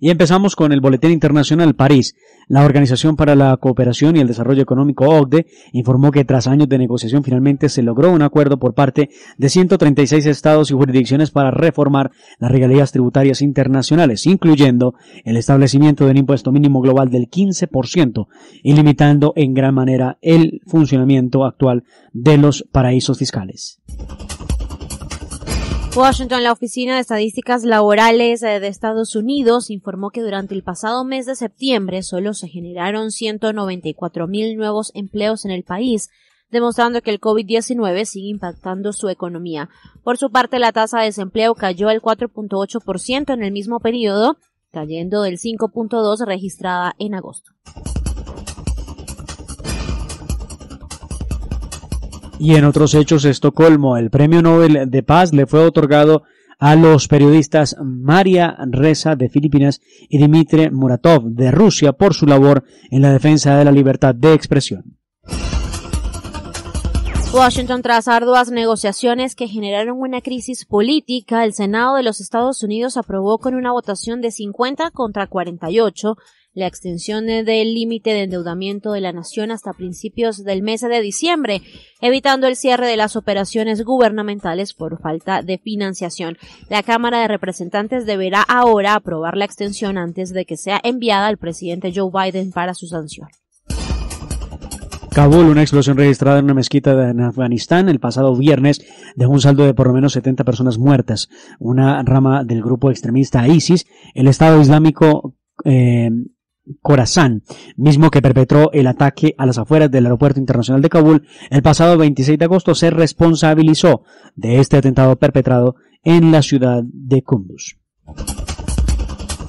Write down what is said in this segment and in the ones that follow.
Y empezamos con el Boletín Internacional París. La Organización para la Cooperación y el Desarrollo Económico OCDE informó que tras años de negociación finalmente se logró un acuerdo por parte de 136 estados y jurisdicciones para reformar las regalías tributarias internacionales, incluyendo el establecimiento de un impuesto mínimo global del 15% y limitando en gran manera el funcionamiento actual de los paraísos fiscales. Washington, la Oficina de Estadísticas Laborales eh, de Estados Unidos, informó que durante el pasado mes de septiembre solo se generaron 194.000 nuevos empleos en el país, demostrando que el COVID-19 sigue impactando su economía. Por su parte, la tasa de desempleo cayó al 4.8% en el mismo periodo, cayendo del 5.2 registrada en agosto. Y en otros hechos, Estocolmo, el Premio Nobel de Paz le fue otorgado a los periodistas María Reza de Filipinas y Dmitry Muratov de Rusia por su labor en la defensa de la libertad de expresión. Washington, tras arduas negociaciones que generaron una crisis política, el Senado de los Estados Unidos aprobó con una votación de 50 contra 48 la extensión del límite de endeudamiento de la nación hasta principios del mes de diciembre, evitando el cierre de las operaciones gubernamentales por falta de financiación. La Cámara de Representantes deberá ahora aprobar la extensión antes de que sea enviada al presidente Joe Biden para su sanción. Kabul, una explosión registrada en una mezquita en Afganistán el pasado viernes dejó un saldo de por lo menos 70 personas muertas. Una rama del grupo extremista ISIS, el Estado Islámico eh, Khorasan, mismo que perpetró el ataque a las afueras del aeropuerto internacional de Kabul el pasado 26 de agosto, se responsabilizó de este atentado perpetrado en la ciudad de Kunduz.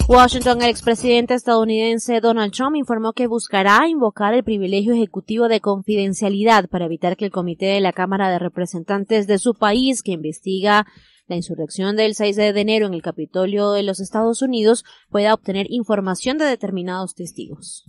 Washington, el expresidente estadounidense Donald Trump informó que buscará invocar el privilegio ejecutivo de confidencialidad para evitar que el comité de la Cámara de Representantes de su país, que investiga la insurrección del 6 de enero en el Capitolio de los Estados Unidos, pueda obtener información de determinados testigos.